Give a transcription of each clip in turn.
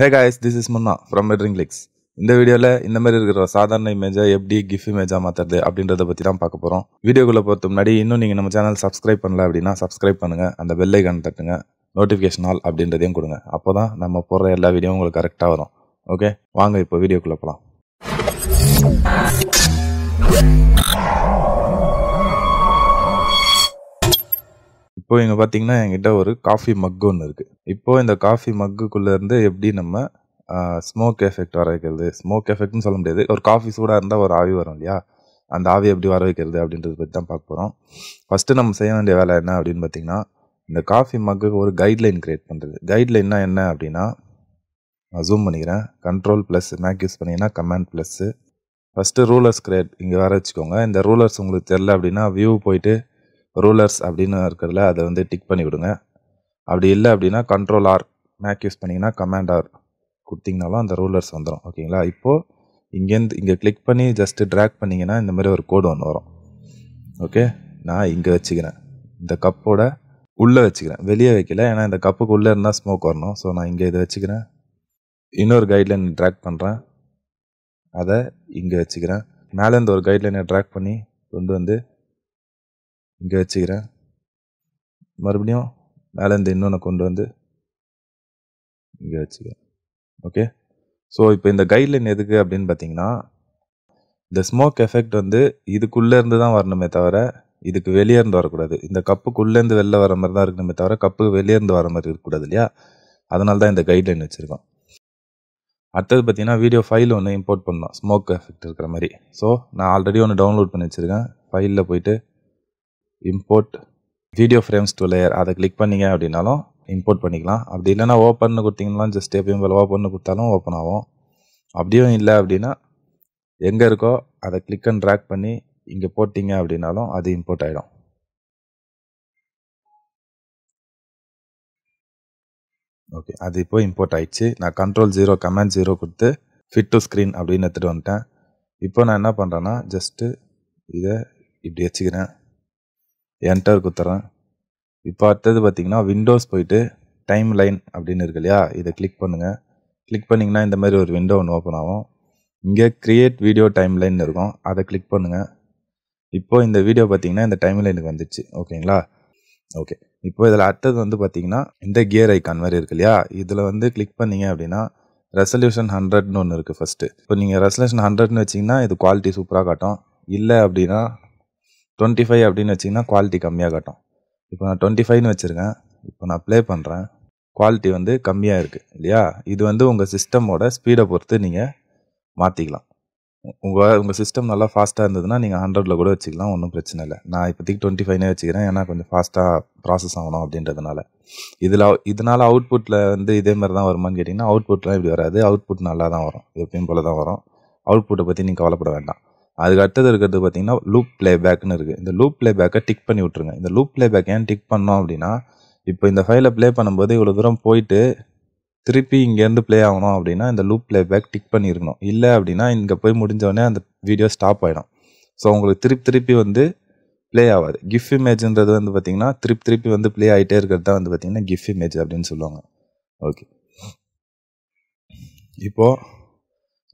hey guys this is Munna from மெட்ரிங் லிக்ஸ் இந்த வீடியோவில் இந்த மாதிரி இருக்கிற சாதாரண இமேஜை எப்படி கிஃப் இமேஜாக மாற்றுறது அப்படின்றத பற்றி தான் பார்க்க போகிறோம் வீடியோக்குள்ளே பொறுத்த முன்னாடி இன்னும் நீங்கள் நம்ம சேனல் சப்ஸ்கிரைப் பண்ணல அப்படின்னா சப்ஸ்கிரைப் பண்ணுங்கள் அந்த பெல் ஐக்கான் தட்டுங்க நோட்டிஃபிகேஷன் ஆல் அப்படின்றதையும் கொடுங்க அப்போ தான் நம்ம போடுற எல்லா வீடியோவும் உங்களுக்கு கரெக்டாக வரும் ஓகே வாங்க இப்போ வீடியோக்குள்ளே போகலாம் இப்போ இங்கே பார்த்தீங்கன்னா என்கிட்ட ஒரு காஃபி மக் ஒன்று இருக்குது இப்போது இந்த காஃபி இருந்து எப்படி நம்ம ஸ்மோக் எஃபெக்ட் வர வைக்கிறது ஸ்மோக் எஃபெக்ட்னு சொல்ல முடியாது ஒரு காஃபி சூடாக இருந்தால் ஒரு ஆவி வரும் இல்லையா அந்த ஆவி எப்படி வர வைக்கிறது அப்படின்றத பற்றி தான் பார்க்க போகிறோம் ஃபஸ்ட்டு நம்ம செய்ய வேண்டிய வேலை என்ன அப்படின்னு பார்த்திங்கன்னா இந்த காஃபி மக்குக்கு ஒரு கைட்லைன் க்ரியேட் பண்ணுறது கைட்லைன்னா என்ன அப்படின்னா நான் ஜூம் பண்ணிக்கிறேன் கண்ட்ரோல் ப்ளஸ் மேக் யூஸ் பண்ணிங்கன்னா command plus first rulers create இங்கே வேறு வச்சுக்கோங்க இந்த ரூலர்ஸ் உங்களுக்கு தெரில அப்படின்னா வியூ போயிட்டு ரூலர்ஸ் அப்படின்னு இருக்கிறதுல அதை வந்து டிக் பண்ணி விடுங்க அப்படி இல்லை அப்படின்னா கண்ட்ரோல் ஆர் மேக் யூஸ் பண்ணிங்கன்னா கமாண்ட் ஆர் கொடுத்திங்கனாலும் அந்த ரூலர்ஸ் வந்துடும் ஓகேங்களா இப்போது இங்கேருந்து இங்கே கிளிக் பண்ணி ஜஸ்ட்டு ட்ராக் பண்ணிங்கன்னா இந்த மாதிரி ஒரு கோடு ஒன்று வரும் ஓகே நான் இங்கே வச்சுக்கிறேன் இந்த கப்போட உள்ளே வச்சுக்கிறேன் வெளியே வைக்கல ஏன்னா இந்த கப்புக்கு உள்ளே இருந்தால் ஸ்மோக் வரணும் ஸோ நான் இங்கே இதை வச்சுக்கிறேன் இன்னொரு கைட்லைன் ட்ராக் பண்ணுறேன் அதை இங்கே வச்சுக்கிறேன் மேலே இந்த ஒரு கைட்லைனை ட்ராக் பண்ணி கொண்டு வந்து இங்கே வச்சுக்கிறேன் மறுபடியும் மேலேருந்து இன்னொன்று கொண்டு வந்து இங்கே வச்சுக்க ஓகே ஸோ இப்போ இந்த கைட்லைன் எதுக்கு அப்படின்னு பார்த்தீங்கன்னா இந்த ஸ்மோக் எஃபெக்ட் வந்து இதுக்குள்ளேருந்து தான் வரணுமே தவிர இதுக்கு வெளியே இருந்து வரக்கூடாது இந்த கப்புக்குள்ளேருந்து வெளில வர மாதிரி தான் இருக்கணுமே தவிர கப்பு வெளியேருந்து வர மாதிரி இருக்கக்கூடாது இல்லையா அதனால தான் இந்த கைட்லைன் வச்சுருக்கோம் அடுத்தது பார்த்தீங்கன்னா வீடியோ ஃபைல் ஒன்று இம்போர்ட் பண்ணோம் ஸ்மோக் எஃபெக்ட் இருக்கிற மாதிரி ஸோ நான் ஆல்ரெடி ஒன்று டவுன்லோட் பண்ணி வச்சுருக்கேன் ஃபைலில் போயிட்டு import video frames to layer அதை கிளிக் பண்ணிங்க அப்படின்னாலும் இம்போர்ட் பண்ணிக்கலாம் அப்படி இல்லைன்னா ஓப்பன் கொடுத்தீங்கன்னா ஜஸ்ட் எப்பயும் போல் ஓப்பன் கொடுத்தாலும் ஓப்பன் ஆகும் அப்படியும் இல்லை அப்படின்னா எங்கே இருக்கோ அதை கிளிக் அண்ட் ட்ராக் பண்ணி இங்கே போட்டிங்க அப்படின்னாலும் அது இம்போர்ட் ஆகிடும் ஓகே அது இப்போ இம்போர்ட் ஆயிடுச்சு நான் கண்ட்ரோல் ஜீரோ கமெண்ட் ஜீரோ கொடுத்து ஃபிட் டு ஸ்க்ரீன் அப்படின்னு எடுத்துகிட்டு வந்துட்டேன் இப்போ நான் என்ன பண்ணுறேன்னா ஜஸ்ட்டு இதை இப்படி வச்சுக்கிறேன் என்டர் குத்துறேன் இப்போ அடுத்தது பார்த்தீங்கன்னா விண்டோஸ் போயிட்டு டைம் லைன் அப்படின்னு இருக்கு இல்லையா இதை கிளிக் பண்ணுங்கள் கிளிக் பண்ணிங்கன்னா இந்த மாதிரி ஒரு விண்டோ ஒன்று ஓப்பன் ஆகும் இங்கே க்ரியேட் வீடியோ டைம் லைன் இருக்கும் அதை கிளிக் பண்ணுங்கள் இப்போது இந்த வீடியோ பார்த்திங்கன்னா இந்த டைம் லைனுக்கு வந்துச்சு ஓகேங்களா ஓகே இப்போ இதில் அடுத்தது வந்து பார்த்திங்கன்னா இந்த கியர் ஐக்கான் மாதிரி இருக்கு இல்லையா இதில் வந்து கிளிக் பண்ணிங்க அப்படின்னா ரெசல்யூஷன் ஹண்ட்ரட்னு ஒன்று இருக்குது ஃபஸ்ட்டு இப்போ நீங்கள் ரெசல்யூஷன் ஹண்ட்ரட்னு வச்சிங்கன்னா இது குவாலிட்டி சூப்பராக காட்டும் இல்லை அப்படின்னா டுவெண்ட்டி ஃபைவ் அப்படின்னு வச்சிங்கன்னா குவாலிட்டி கம்மியாக காட்டும் இப்போ நான் டுவெண்ட்டி ஃபைவ்னு வச்சுருக்கேன் இப்போ நான் ப்ளே பண்ணுறேன் குவாலிட்டி வந்து கம்மியாக இருக்குது இல்லையா இது வந்து உங்கள் சிஸ்டமோட ஸ்பீடை பொறுத்து நீங்கள் மாற்றிக்கலாம் உங்கள் உங்கள் சிஸ்டம் நல்லா ஃபாஸ்ட்டாக இருந்ததுன்னா நீங்கள் ஹண்ட்ரடில் கூட வச்சுக்கலாம் ஒன்றும் பிரச்சனை இல்லை நான் இப்போதைக்கு டுவெண்ட்டி ஃபைவ்னே வச்சுக்கிறேன் ஏன்னா கொஞ்சம் ஃபாஸ்ட்டாக ப்ராசஸ் ஆகணும் அப்படின்றதுனால இதில் இதனால் அவுட்புட்டில் வந்து இதே மாதிரி தான் வருமானு கேட்டிங்கன்னா அவுட்புட்லாம் இப்படி வராது அவுட்புட் நல்லா தான் வரும் எப்பயும் போல் தான் வரும் அவுட்புட்டை பற்றி நீங்கள் கவலைப்பட வேண்டாம் அதுக்கு அடுத்தது இருக்கிறது பார்த்தீங்கன்னா லூப் ப்ளே பேக்னு இருக்குது இந்த லூப் ப்ளே பேக்கை டிக் பண்ணி விட்ருங்க இந்த லூப் ப்ளே பேக் ஏன் டிக் பண்ணோம் அப்படின்னா இப்போ இந்த ஃபைலை ப்ளே பண்ணும்போது இவ்வளோ தூரம் போயிட்டு திருப்பி இங்கேருந்து ப்ளே ஆகணும் அப்படின்னா இந்த லூப் ப்ளே பேக் டிக் பண்ணியிருக்கணும் இல்லை அப்படின்னா இங்கே போய் முடிஞ்சோடனே அந்த வீடியோ ஸ்டாப் ஆகிடும் ஸோ உங்களுக்கு திருப்பி திருப்பி வந்து ப்ளே ஆகாது கிஃப் இமேஜ்ன்றது வந்து பார்த்திங்கன்னா திருப்பி திருப்பி வந்து ப்ளே ஆகிட்டே இருக்கிறது தான் வந்து பார்த்திங்கன்னா கிஃப் இமேஜ் அப்படின்னு சொல்லுவாங்க ஓகே இப்போது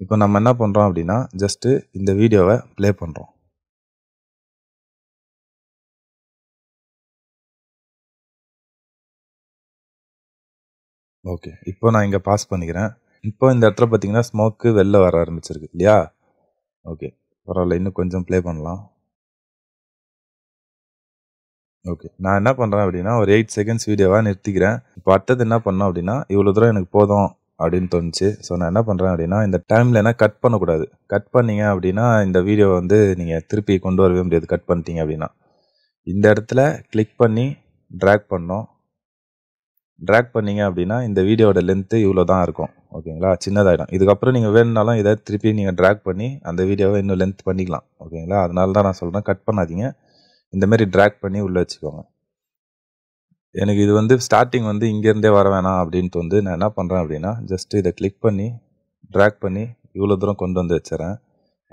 இப்போ நம்ம என்ன பண்ணுறோம் அப்படின்னா ஜஸ்ட்டு இந்த வீடியோவை ப்ளே பண்ணுறோம் ஓகே இப்போ நான் இங்கே பாஸ் பண்ணிக்கிறேன் இப்போ இந்த இடத்துல பார்த்தீங்கன்னா ஸ்மோக்கு வெளில வர ஆரம்பிச்சிருக்கு இல்லையா ஓகே பரவாயில்ல இன்னும் கொஞ்சம் ப்ளே பண்ணலாம் ஓகே நான் என்ன பண்ணுறேன் அப்படின்னா ஒரு எயிட் செகண்ட்ஸ் வீடியோவாக நிறுத்திக்கிறேன் இப்போ அடுத்தது என்ன பண்ணோம் அப்படின்னா இவ்வளோ தூரம் எனக்கு போதும் அப்படின்னு தோணுச்சு ஸோ நான் என்ன பண்ணுறேன் அப்படின்னா இந்த டைமில் என்ன கட் பண்ணக்கூடாது கட் பண்ணிங்க அப்படின்னா இந்த வீடியோவை வந்து நீங்கள் திருப்பி கொண்டு வரவே முடியாது கட் பண்ணிட்டீங்க அப்படின்னா இந்த இடத்துல கிளிக் பண்ணி ட்ராக் பண்ணோம் ட்ராக் பண்ணிங்க அப்படின்னா இந்த வீடியோட லென்த்து இவ்வளோ தான் இருக்கும் ஓகேங்களா சின்னதாகிடும் இதுக்கப்புறம் நீங்கள் வேணுனாலும் இதை திருப்பி நீங்கள் ட்ராக் பண்ணி அந்த வீடியோவை இன்னும் லென்த் பண்ணிக்கலாம் ஓகேங்களா அதனால தான் நான் சொல்கிறேன் கட் பண்ணாதீங்க இந்தமாரி ட்ராக் பண்ணி உள்ளே வச்சுக்கோங்க எனக்கு இது வந்து ஸ்டார்டிங் வந்து இங்கேருந்தே வர வேணாம் அப்படின்ட்டு வந்து நான் என்ன பண்ணுறேன் அப்படின்னா ஜஸ்ட்டு இதை கிளிக் பண்ணி ட்ராக் பண்ணி இவ்வளோ தூரம் கொண்டு வந்து வச்சுறேன்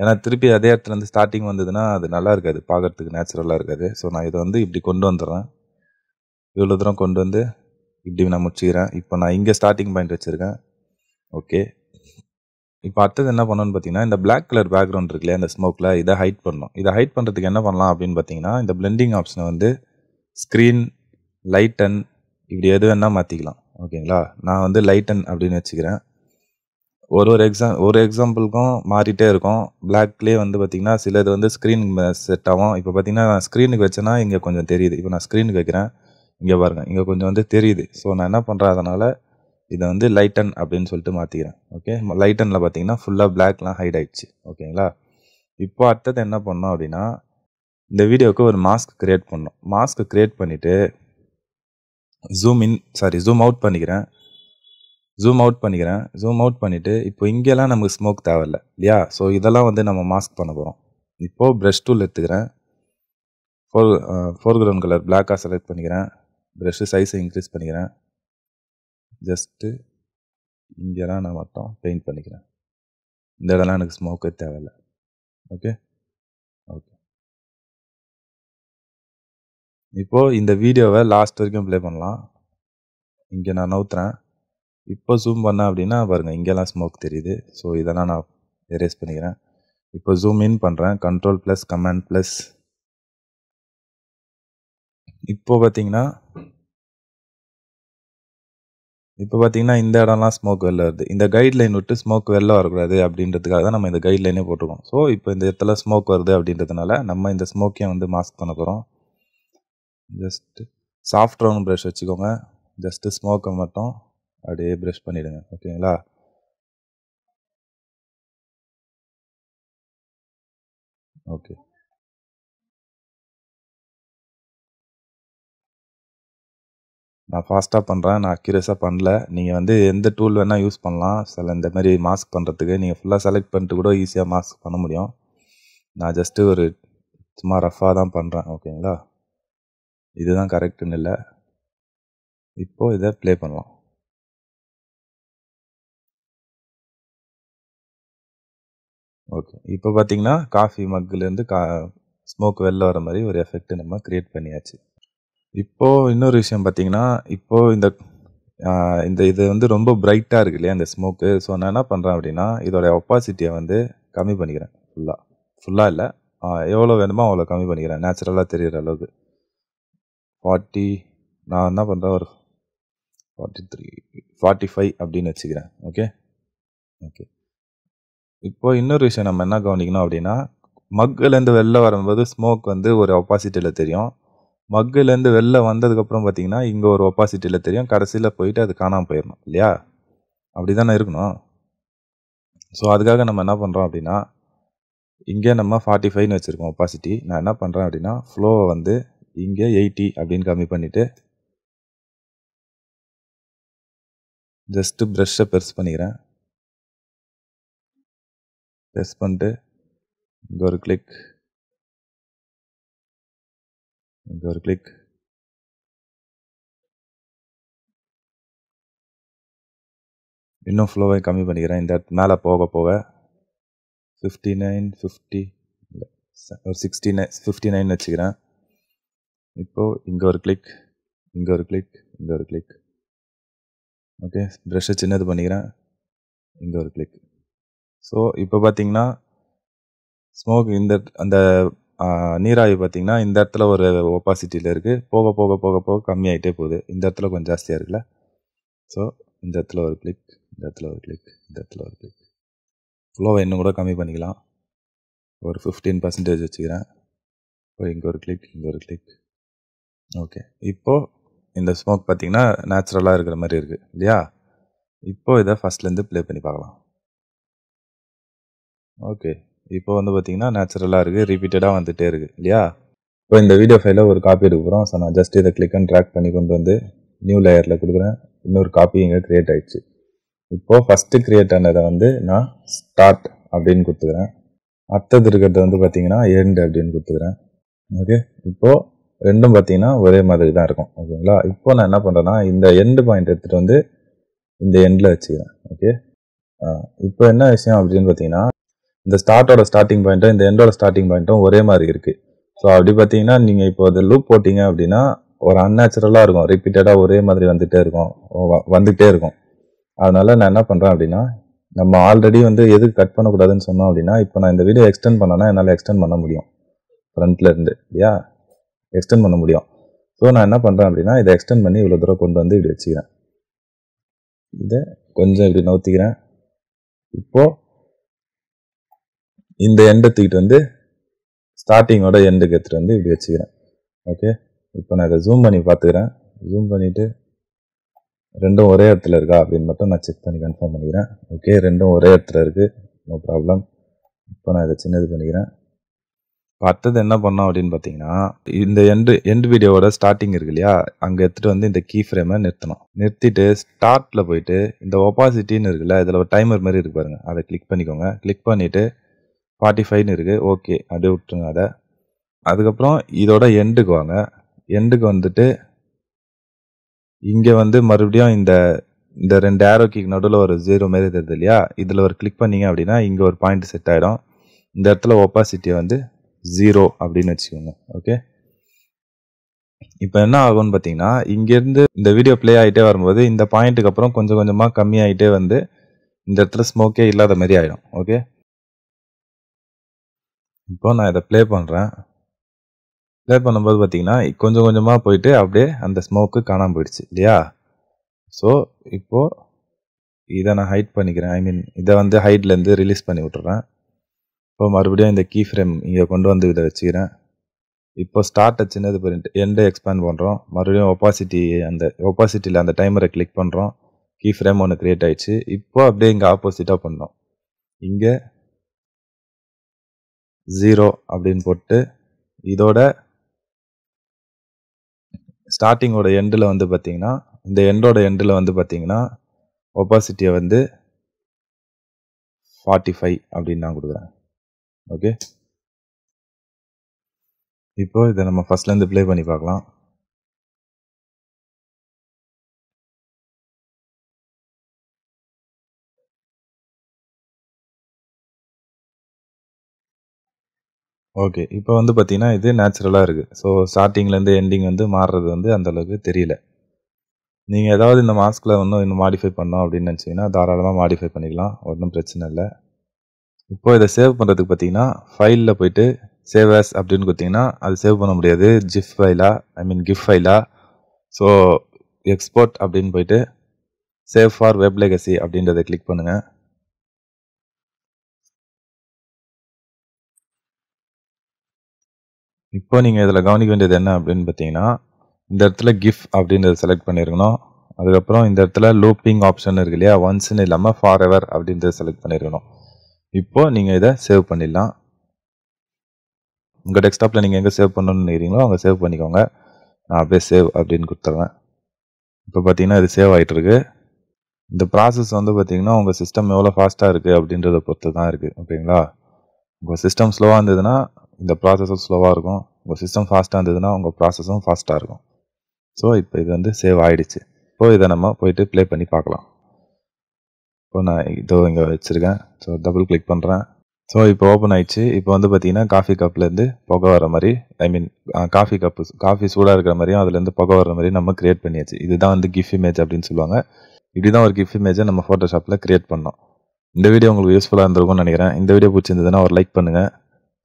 ஏன்னா திருப்பி அதே இடத்துலேருந்து ஸ்டார்டிங் வந்ததுன்னா அது நல்லா இருக்காது பார்க்குறதுக்கு நேச்சுரலாக இருக்காது ஸோ நான் இதை வந்து இப்படி கொண்டு வந்துடுறேன் இவ்வளோ தூரம் கொண்டு வந்து இப்படி நான் முடிச்சுக்கிறேன் இப்போ நான் இங்கே ஸ்டார்டிங் பாயிண்ட் வச்சுருக்கேன் ஓகே இப்போ அடுத்தது என்ன பண்ணணும்னு பார்த்தீங்கன்னா இந்த பிளாக் கலர் பேக்ரவுண்ட் இருக்குல்ல இந்த ஸ்மோக்கில் இதை ஹைட் பண்ணணும் இதை ஹைட் பண்ணுறதுக்கு என்ன பண்ணலாம் அப்படின்னு பார்த்தீங்கன்னா இந்த பிளெண்டிங் ஆப்ஷனை வந்து ஸ்க்ரீன் லைட்டன் இப்படி எது வேணால் மாற்றிக்கலாம் ஓகேங்களா நான் வந்து லைட்டன் அப்படின்னு வச்சுக்கிறேன் ஒரு ஒரு எக்ஸாம் ஒரு எக்ஸாம்பிளுக்கும் மாறிட்டே இருக்கும் பிளாக்லேயே வந்து பார்த்திங்கன்னா சிலது வந்து ஸ்க்ரீனுக்கு செட் ஆகும் இப்போ பார்த்திங்கன்னா நான் ஸ்க்ரீனுக்கு வச்சேன்னா இங்கே கொஞ்சம் தெரியுது இப்போ நான் ஸ்க்ரீனுக்கு வைக்கிறேன் இங்கே பாருங்கள் இங்கே கொஞ்சம் வந்து தெரியுது ஸோ நான் என்ன பண்ணுறேன் அதனால் இதை வந்து லைட்டன் அப்படின்னு சொல்லிட்டு மாற்றிக்கிறேன் ஓகே லைட்டனில் பார்த்தீங்கன்னா ஃபுல்லாக பிளாக்லாம் ஹைட் ஆகிடுச்சு ஓகேங்களா இப்போ அடுத்தது என்ன பண்ணோம் அப்படின்னா இந்த வீடியோவுக்கு ஒரு மாஸ்க் க்ரியேட் பண்ணோம் மாஸ்க் க்ரியேட் பண்ணிவிட்டு zoom in sorry zoom out பண்ணிக்கிறேன் ஜூம் அவுட் பண்ணிக்கிறேன் ஜூம் அவுட் பண்ணிவிட்டு இப்போ இங்கெல்லாம் நமக்கு ஸ்மோக் தேவையில்ல இல்லையா ஸோ இதெல்லாம் வந்து நம்ம மாஸ்க் பண்ண போகிறோம் இப்போது ப்ரெஷ் டூல் எடுத்துக்கிறேன் ஃபோர் ஃபோர் கிரவுண்ட் கலர் பிளாக்காக செலக்ட் பண்ணிக்கிறேன் ப்ரெஷ்ஷு சைஸை இன்க்ரீஸ் பண்ணிக்கிறேன் ஜஸ்ட்டு இங்கெல்லாம் நான் மட்டும் பெயிண்ட் பண்ணிக்கிறேன் இந்த இடம்லாம் எனக்கு ஸ்மோக்கே தேவையில்லை ஓகே இப்போது இந்த வீடியோவை லாஸ்ட் வரைக்கும் ப்ளே பண்ணலாம் இங்கே நான் நவுத்துறேன் இப்போ ஜூம் பண்ணேன் அப்படின்னா பாருங்கள் இங்கெல்லாம் ஸ்மோக் தெரியுது ஸோ இதெல்லாம் நான் எரேஸ் பண்ணிக்கிறேன் இப்போ ஜூம் இன் பண்ணுறேன் கண்ட்ரோல் ப்ளஸ் கமெண்ட் ப்ளஸ் இப்போ பார்த்தீங்கன்னா இப்போ பார்த்தீங்கன்னா இந்த இடம்லாம் ஸ்மோக் வெளில வருது இந்த கைட்லைன் விட்டு ஸ்மோக் வெளில வரக்கூடாது அப்படின்றதுக்காக தான் நம்ம இந்த கைட்லைனே போட்டுருக்கோம் ஸோ இப்போ இந்த இடத்துல ஸ்மோக் வருது அப்படின்றதுனால நம்ம இந்த ஸ்மோக்கையும் வந்து மாஸ்க் பண்ண போகிறோம் ஜஸ்ட்டு சாஃப்ட் ரவுண்ட் ப்ரஷ் வச்சுக்கோங்க ஜஸ்ட்டு ஸ்மோக்கை மட்டும் அப்படியே ப்ரஷ் பண்ணிவிடுங்க ஓகேங்களா ஓகே நான் ஃபாஸ்ட்டாக பண்ணுறேன் நான் அக்யூரஸாக பண்ணல நீங்கள் வந்து எந்த டூல் வேணால் யூஸ் பண்ணலாம் சில இந்த மாதிரி மாஸ்க் பண்ணுறதுக்கு நீங்கள் ஃபுல்லாக செலக்ட் பண்ணிட்டு கூட ஈஸியாக மாஸ்க் பண்ண முடியும் நான் ஜஸ்ட்டு ஒரு சும்மா ரஃபாக தான் பண்ணுறேன் ஓகேங்களா இதுதான் கரெக்டுன்னு இல்லை இப்போது இதை ப்ளே பண்ணலாம் ஓகே இப்போ பார்த்தீங்கன்னா காஃபி மக்குலேருந்து கா ஸ்மோக் வெளில வர மாதிரி ஒரு எஃபெக்ட் நம்ம க்ரியேட் பண்ணியாச்சு இப்போது இன்னொரு விஷயம் பார்த்தீங்கன்னா இப்போது இந்த இந்த இது வந்து ரொம்ப பிரைட்டாக இருக்கு இல்லையா இந்த ஸ்மோக்கு ஸோ நான் என்ன பண்ணுறேன் அப்படின்னா இதோடைய ஒப்பாசிட்டியை வந்து கம்மி பண்ணிக்கிறேன் ஃபுல்லாக ஃபுல்லாக இல்லை எவ்வளோ வேணுமோ அவ்வளோ கம்மி பண்ணிக்கிறேன் நேச்சுரலாக தெரிகிற அளவுக்கு ஃபார்ட்டி நான் என்ன பண்ணுறேன் ஒரு ஃபார்ட்டி த்ரீ ஃபார்ட்டி ஃபைவ் அப்படின்னு வச்சுக்கிறேன் ஓகே ஓகே இப்போ இன்னொரு விஷயம் நம்ம என்ன கவனிக்கணும் அப்படின்னா மக்கள்லேருந்து வெளில வரும்போது ஸ்மோக் வந்து ஒரு ஒப்பாசிட்டியில் தெரியும் மக்கள்லேருந்து வெளில வந்ததுக்கப்புறம் பார்த்தீங்கன்னா இங்கே ஒரு ஒப்பாசிட்டியில் தெரியும் கடைசியில் போயிட்டு அது காணாமல் போயிடணும் இல்லையா அப்படி தானே இருக்கணும் ஸோ அதுக்காக நம்ம என்ன பண்ணுறோம் அப்படின்னா இங்கே நம்ம ஃபார்ட்டி ஃபைவ்னு வச்சுருக்கோம் ஒப்பாசிட்டி நான் என்ன பண்ணுறேன் அப்படின்னா ஃப்ளோவை வந்து இங்கே எயிட்டி அப்படின்னு கம்மி பண்ணிவிட்டு ஜஸ்ட்டு ப்ரெஷ்ஷை ப்ரெஸ் பண்ணிக்கிறேன் ப்ரெஸ் பண்ணிட்டு இங்கே ஒரு கிளிக் இங்கே ஒரு கிளிக் இன்னும் ஃப்ளோவை கம்மி பண்ணிக்கிறேன் இந்த மேலே போக போக ஃபிஃப்டி நைன் ஃபிஃப்டி இல்லை ஒரு சிக்ஸ்டி நைன் ஃபிஃப்டி நைன் வச்சுக்கிறேன் இப்போது இங்கே ஒரு கிளிக் இங்கே ஒரு கிளிக் இங்கே ஒரு கிளிக் ஓகே ப்ரெஷ்ஷை சின்னது பண்ணிக்கிறேன் இங்கே ஒரு கிளிக் ஸோ இப்போ பார்த்தீங்கன்னா ஸ்மோக் இந்த அந்த நீராவி பார்த்தீங்கன்னா இந்த இடத்துல ஒரு ஒப்பாசிட்டியில் இருக்குது போக போக போக போக கம்மியாகிட்டே போகுது இந்த இடத்துல கொஞ்சம் ஜாஸ்தியாக இருக்குல்ல ஸோ இந்த இடத்துல ஒரு கிளிக் இந்த இடத்துல ஒரு கிளிக் இந்த இடத்துல ஒரு கிளிக் ஃப்ளோவை இன்னும் கூட கம்மி பண்ணிக்கலாம் ஒரு ஃபிஃப்டீன் பர்சன்டேஜ் வச்சுக்கிறேன் இப்போ இங்கே ஒரு கிளிக் இங்கே ஒரு கிளிக் ஓகே இப்போது இந்த ஸ்மோக் பார்த்தீங்கன்னா நேச்சுரலாக இருக்கிற மாதிரி இருக்குது இல்லையா இப்போது இதை ஃபஸ்ட்லேருந்து ப்ளே பண்ணி பார்க்கலாம் ஓகே இப்போ வந்து பார்த்தீங்கன்னா நேச்சுரலாக இருக்குது ரிப்பீட்டடாக வந்துகிட்டே இருக்குது இல்லையா இப்போ இந்த வீடியோ ஃபைலில் ஒரு காப்பி எடுக்கிறோம் ஸோ நான் ஜஸ்ட் இதை கிளிக் அண்ட் ட்ராக் பண்ணி கொண்டு வந்து நியூ லேயரில் கொடுக்குறேன் இன்னொரு காப்பி இங்கே க்ரியேட் ஆகிடுச்சு இப்போது ஃபஸ்ட்டு க்ரியேட் ஆனதை வந்து நான் ஸ்டார்ட் அப்படின்னு கொடுத்துக்கிறேன் அடுத்தது இருக்கிறது வந்து பார்த்தீங்கன்னா எண்ட் அப்படின்னு கொடுத்துக்கிறேன் ஓகே இப்போது ரெண்டும் பார்த்தீங்கன்னா ஒரே மாதிரி தான் இருக்கும் ஓகேங்களா இப்போ நான் என்ன பண்ணுறேன்னா இந்த எண்டு பாயிண்ட் எடுத்துகிட்டு வந்து இந்த எண்டில் வச்சுக்கிறேன் ஓகே இப்போ என்ன விஷயம் அப்படின்னு பார்த்தீங்கன்னா இந்த ஸ்டார்ட்டோட ஸ்டார்டிங் பாயிண்ட்டும் இந்த எண்டோட ஸ்டார்டிங் பாயிண்ட்டும் ஒரே மாதிரி இருக்குது ஸோ அப்படி பார்த்தீங்கன்னா நீங்கள் இப்போ அது லூப் போட்டிங்க அப்படின்னா ஒரு அன்நேச்சுரலாக இருக்கும் ரிப்பீட்டடாக ஒரே மாதிரி வந்துகிட்டே இருக்கும் வந்துகிட்டே இருக்கும் அதனால் நான் என்ன பண்ணுறேன் அப்படின்னா நம்ம ஆல்ரெடி வந்து எதுக்கு கட் பண்ணக்கூடாதுன்னு சொன்னோம் அப்படின்னா இப்போ நான் இந்த வீடியோ எக்ஸ்டெண்ட் பண்ணேன்னா என்னால் எக்ஸ்டெண்ட் பண்ண முடியும் ஃப்ரண்ட்லேருந்து இல்லையா எக்ஸ்டெண்ட் பண்ண முடியும் ஸோ நான் என்ன பண்ணுறேன் அப்படின்னா இதை எக்ஸ்டெண்ட் பண்ணி இவ்வளோ தூரம் கொண்டு வந்து இப்படி வச்சுக்கிறேன் இதை கொஞ்சம் இப்படி நவுத்திக்கிறேன் இப்போது இந்த எண்டை தூக்கிட்டு வந்து ஸ்டார்டிங்கோட எண்டுக்கு எடுத்துகிட்டு வந்து இப்படி வச்சுக்கிறேன் ஓகே இப்போ நான் இதை ஜூம் பண்ணி பார்த்துக்கிறேன் ஜூம் பண்ணிவிட்டு ரெண்டும் ஒரே இடத்துல இருக்கா அப்படின்னு மட்டும் நான் செக் பண்ணி கன்ஃபார்ம் பண்ணிக்கிறேன் ஓகே ரெண்டும் ஒரே இடத்துல இருக்குது நோ ப்ராப்ளம் இப்போ நான் இதை சின்னது பண்ணிக்கிறேன் அடுத்தது என்ன பண்ணோம் அப்படின்னு பார்த்தீங்கன்னா இந்த எண்டு எண்டு வீடியோவோட ஸ்டார்டிங் இருக்கு இல்லையா அங்கே எடுத்துகிட்டு வந்து இந்த கீ ஃப்ரேமை நிறுத்தணும் நிறுத்திட்டு ஸ்டார்ட்டில் போயிட்டு இந்த ஒப்பாசிட்டின்னு இருக்குல்ல இதில் ஒரு டைமர் மாதிரி இருக்கு பாருங்கள் அதை கிளிக் பண்ணிக்கோங்க கிளிக் பண்ணிவிட்டு ஃபார்ட்டி ஃபைவ்னு இருக்குது ஓகே அப்படியே விட்டுருங்க அதை அதுக்கப்புறம் இதோட எண்டுக்கு வாங்க எண்டுக்கு வந்துட்டு இங்கே வந்து மறுபடியும் இந்த இந்த ரெண்டு ஆரோக்கிக்கு நடுவில் ஒரு ஜீரோ மாரி தருது இல்லையா இதில் ஒரு கிளிக் பண்ணிங்க அப்படின்னா இங்கே ஒரு பாயிண்ட் செட் ஆகிடும் இந்த இடத்துல ஒப்பாசிட்டியை வந்து ஜீரோ அப்படின்னு வச்சுக்கோங்க ஓகே இப்போ என்ன ஆகும்னு பார்த்தீங்கன்னா இங்கேருந்து இந்த வீடியோ ப்ளே ஆகிட்டே வரும்போது இந்த பாயிண்ட்டுக்கு அப்புறம் கொஞ்சம் கொஞ்சமாக கம்மியாகிட்டே வந்து இந்த இடத்துல ஸ்மோக்கே இல்லாத மாதிரி ஆகிடும் ஓகே இப்போ நான் இதை ப்ளே பண்ணுறேன் ப்ளே பண்ணும்போது பார்த்தீங்கன்னா கொஞ்சம் கொஞ்சமாக போயிட்டு அப்படியே அந்த ஸ்மோக்கு காணாமல் போயிடுச்சு இல்லையா ஸோ இப்போது இதை நான் ஹைட் பண்ணிக்கிறேன் ஐ மீன் இதை வந்து ஹைட்லேருந்து ரிலீஸ் பண்ணி விட்டுறேன் இப்போ மறுபடியும் இந்த கீ ஃப்ரேம் இங்கே கொண்டு வந்து இதை வச்சுக்கிறேன் இப்போ ஸ்டார்ட்டை சின்னது பண்ணிட்டு எண்டை எக்ஸ்பேண்ட் பண்ணுறோம் மறுபடியும் ஒப்பாசிட்டி அந்த ஒப்பாசிட்டியில் அந்த டைமரை கிளிக் பண்ணுறோம் கீ ஃப்ரேம் ஒன்று க்ரியேட் ஆகிடுச்சு இப்போ அப்படியே இங்கே ஆப்போசிட்டாக பண்ணோம் இங்கே ஜீரோ அப்படின்னு போட்டு இதோட ஸ்டார்டிங்கோட எண்டில் வந்து பார்த்திங்கன்னா இந்த எண்டோட எண்டில் வந்து பார்த்திங்கன்னா ஒப்பாசிட்டியை வந்து ஃபார்ட்டி ஃபைவ் அப்படின்னு நான் கொடுக்குறேன் ஓகே இப்போ இதை நம்ம ஃபர்ஸ்ட்லேருந்து ப்ளே பண்ணி பார்க்கலாம் ஓகே இப்போ வந்து பார்த்தீங்கன்னா இது நேச்சுரலாக இருக்குது ஸோ ஸ்டார்டிங்லேருந்து எண்டிங் வந்து மாறுறது வந்து அந்தளவுக்கு தெரியல நீங்கள் ஏதாவது இந்த மாஸ்கில் ஒன்றும் இன்னும் மாடிஃபை பண்ணோம் அப்படின்னு நினச்சிங்கன்னா தாராளமாக மாடிஃபை பண்ணிக்கலாம் ஒன்றும் பிரச்சனை இல்லை இப்போ இதை சேவ் பண்ணுறதுக்கு பார்த்தீங்கன்னா ஃபைலில் போயிட்டு சேவ் ஆஸ் அப்படின்னு கொடுத்தீங்கன்னா அது சேவ் பண்ண முடியாது ஜிஃப் ஃபைலா ஐ மீன் கிஃப் ஃபைலா ஸோ எக்ஸ்போர்ட் அப்படின்னு போயிட்டு சேவ் ஃபார் வெப் லெகசி அப்படின்றத கிளிக் பண்ணுங்கள் இப்போ நீங்கள் இதில் கவனிக்க வேண்டியது என்ன அப்படின்னு பார்த்தீங்கன்னா இந்த இடத்துல கிஃப் அப்படின்றத செலக்ட் பண்ணியிருக்கணும் அதுக்கப்புறம் இந்த இடத்துல லூப்பிங் ஆப்ஷன் இருக்கு இல்லையா ஒன்ஸ்னு இல்லாமல் ஃபார் எவர் அப்படின்றத செலக்ட் பண்ணியிருக்கணும் இப்போது நீங்கள் இதை சேவ் பண்ணிடலாம் உங்கள் டெஸ்க்டாப்பில் நீங்கள் எங்கே சேவ் பண்ணணும்னு நினைக்கிறீங்களோ அங்கே சேவ் பண்ணிக்கோங்க நான் அப்படியே சேவ் அப்படின்னு கொடுத்துட்றேன் இப்போ பார்த்தீங்கன்னா இது சேவ் ஆகிட்டுருக்கு இந்த ப்ராசஸ் வந்து பார்த்திங்கன்னா உங்கள் சிஸ்டம் எவ்வளோ ஃபாஸ்ட்டாக இருக்குது அப்படின்றத பொறுத்து தான் இருக்குது ஓகேங்களா உங்கள் சிஸ்டம் ஸ்லோவாக இருந்ததுன்னா இந்த ப்ராசஸும் ஸ்லோவாக இருக்கும் உங்கள் சிஸ்டம் ஃபாஸ்ட்டாக இருந்ததுன்னா உங்கள் ப்ராசஸும் ஃபாஸ்ட்டாக இருக்கும் ஸோ இப்போ இது வந்து சேவ் ஆகிடுச்சு ஸோ இதை நம்ம போயிட்டு ப்ளே பண்ணி பார்க்கலாம் இப்போ நான் இதோ இங்கே வச்சுருக்கேன் ஸோ டபுள் கிளிக் பண்ணுறேன் ஸோ இப்போ ஓப்பன் ஆயிடுச்சு இப்போ வந்து பார்த்தீங்கன்னா காஃபி கப்லேருந்து புகை வர மாதிரி I mean coffee cup coffee சூடாக இருக்கிற மாதிரியும் அதுலேருந்து புகை வர மாதிரி நம்ம கிரியேட் பண்ணியாச்சு இதுதான் வந்து கிஃப்ட் இமேஜ் அப்படின்னு சொல்லுவாங்க இப்படி தான் ஒரு கிஃப்ட் இமேஜை நம்ம ஃபோட்டோஷாப்பில் கிரியேட் பண்ணோம் இந்த வீடியோ உங்களுக்கு யூஸ்ஃபுல்லாக இருந்திருக்கும்னு நினைக்கிறேன் இந்த வீடியோ பிடிச்சிருந்ததுன்னா ஒரு லைக் பண்ணுங்கள்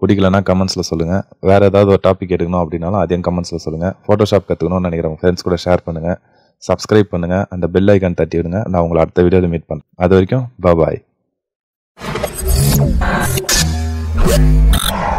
பிடிக்கலனா கமெண்ட்ஸில் சொல்லுங்கள் வேறு ஏதாவது ஒரு டாபிக் எடுக்கணும் அப்படின்னாலும் அதையும் கமெண்ட்ஸில் சொல்லுங்கள் ஃபோட்டோஷாப் கற்றுக்கணும்னு நினைக்கிறேன் ஃப்ரெண்ட்ஸ் கூட ஷேர் பண்ணுங்கள் சப்ஸ்கிரைப் பண்ணுங்கள் அந்த பெல் ஐக்கான் தட்டி விடுங்க நான் உங்களை அடுத்த வீடியோவில் மீட் பண்ணுறேன் அது வரைக்கும் பாய்